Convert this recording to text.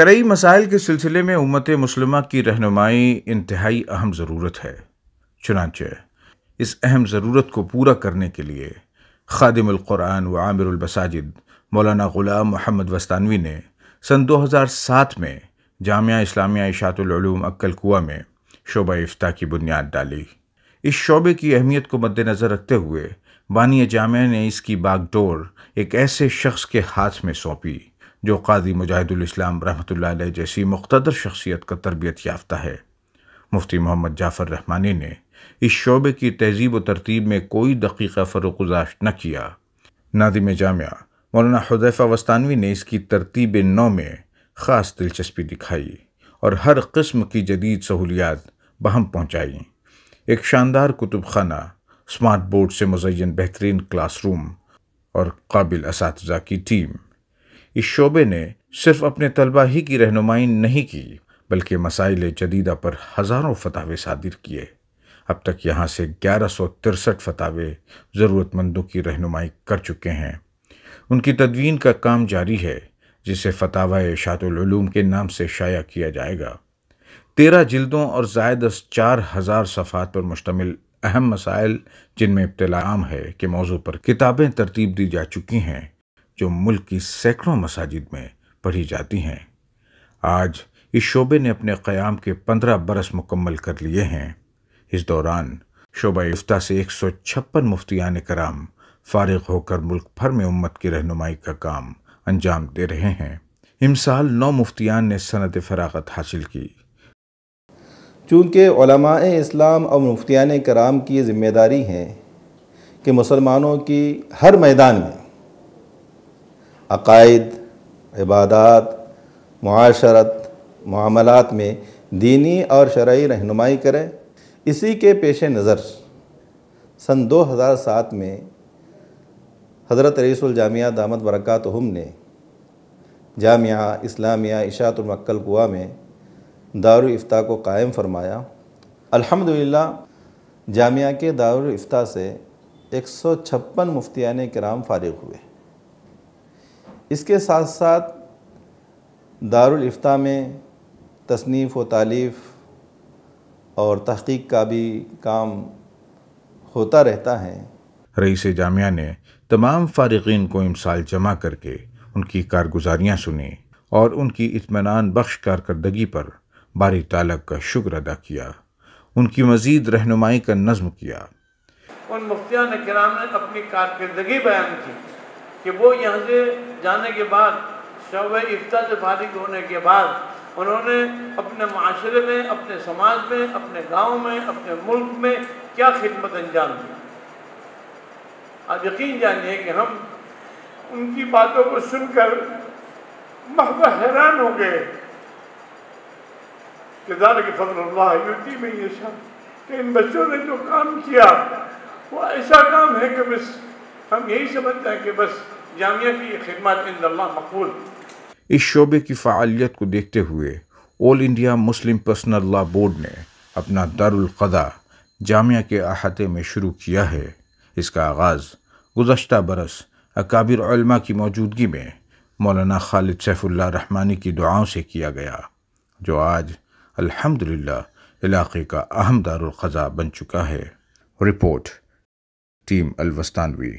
शर्य मसाइल के सिलसिले में उम्मत मुसलमा की रहनुमाई इंतहाई अहम ज़रूरत है चुनाच इस अहम ज़रूरत को पूरा करने के लिए ख़ादिमक़ुरान व आमिरबसाजिद मौलाना ग़ुलाम मोहम्मद वस्तानवी ने सन दो हज़ार सात में जामिया इस्लामिया इशातलूम अक्ल कुआ में शोबा इफ्ता की बुनियाद डाली इस शोबे की अहमियत को मद्देनज़र रखते हुए बानिया जामिया ने इसकी बागडोर एक ऐसे शख्स के हाथ में सौंपी जो काजी मुजाहिदुलस्लाम रहमत जैसी मुख्तर शख्सियत का तरबियत याफ्ता है मुफ्ती मोहम्मद जाफ़र रहमानी ने इस शोबे की तहजीब व तरतीब में कोई दकीक़ा फरोगुजाश न किया नादिम जामिया मौलाना हदैफ़ा वस्तानवी ने इसकी तरतीब नौ में ख़ास दिलचस्पी दिखाई और हर कस्म की जदीद सहूलियात बहम पहुँचाई एक शानदार कुतुब खाना स्मार्ट बोर्ड से मुजयन बेहतरीन क्लासरूम और काबिल इस की टीम इस शोबे ने सिर्फ अपने तलबा ही की रहनुमाई नहीं की बल्कि मसाइल जदीदा पर हज़ारों फतावे सादिर किए अब तक यहाँ से ग्यारह सौ तिरसठ फतावे ज़रूरतमंदों की रहनुमाई कर चुके हैं उनकी तदवीन का काम जारी है जिसे फतावा एशातलूम के नाम से शाया किया जाएगा तेरह जल्दों और जायद चार हज़ार सफ़ात पर मुश्तमिल अहम मसाइल जिनमें इब्तलाम है के मौजू पर किताबें तरतीब दी जा चुकी हैं जो मुल्क की सैकड़ों मसाजिद में पढ़ी जाती हैं आज इस शोबे ने अपने क़्याम के पंद्रह बरस मुकम्मल कर लिए हैं इस दौरान शोबा यफ्ता से एक सौ छप्पन मुफ्तियान कराम फारग होकर मुल्क भर में उम्मत की रहनुमाई का काम अंजाम दे रहे हैं साल नौ मुफ्तियान ने सनत फरागत हासिल की चूँकि इस्लाम और मुफ्तियान कराम की ज़िम्मेदारी है कि मुसलमानों की हर मैदान में अकायद इबादत माशरत मामलत में दीनी और शरा रहनुमाई करें इसी के पेश नज़र सन 2007 में हज़रत रईसुल जामिया दामद बरक़ात हम ने जामिया इस्लामिया इशातुलमक्ल कुआ में दारुल इफ्ता को कायम फरमाया अल्हम्दुलिल्लाह जामिया के दारफ्ता इफ्ता से एक सौ छप्पन मुफ्तियान कराम फ़ारिग हुए इसके साथ साथ दारुल इफ्ता में तसनीफ़ व तालीफ़ और तहकीक का भी काम होता रहता है रईस जामिया ने तमाम फ़ारगीन को इमसाल जमा करके उनकी कारगुजारियाँ सुनी और उनकी इतमान बख्श कारकर्दगी पर बारी तालक का शुक्र अदा किया उनकी मज़ीद रहनुमाई का नज़म किया उन ने किराम ने अपनी कारकर्दगी बयान की कि वो यहाँ से जाने के बाद शब इफ्ता से फारिग होने के बाद उन्होंने अपने माशरे में अपने समाज में अपने गांव में अपने मुल्क में क्या खिदमत अंजाम दी आप यकीन जानिए कि हम उनकी बातों को सुनकर महब हैरान हो गए किदार के फजल्ला युति में ये सब कि इन बच्चों ने जो काम किया वो ऐसा काम है कि बस हम यही समझते हैं कि बस जामिया की खिदमत इन मकबूल इस शोबे की फ़ालियत को देखते हुए all India Muslim personal law board ने अपना दारुलकदा जामिया के अहाते में शुरू किया है इसका आगाज़ गुजशत बरस अकाबिर की मौजूदगी में मौलाना खालिद सैफुल्ला रहमानी की दुआओं से किया गया जो आज अल्हम्दुलिल्लाह इलाके का अहम दारुलकज़ा बन चुका है रिपोर्ट टीम अलवस्तानवी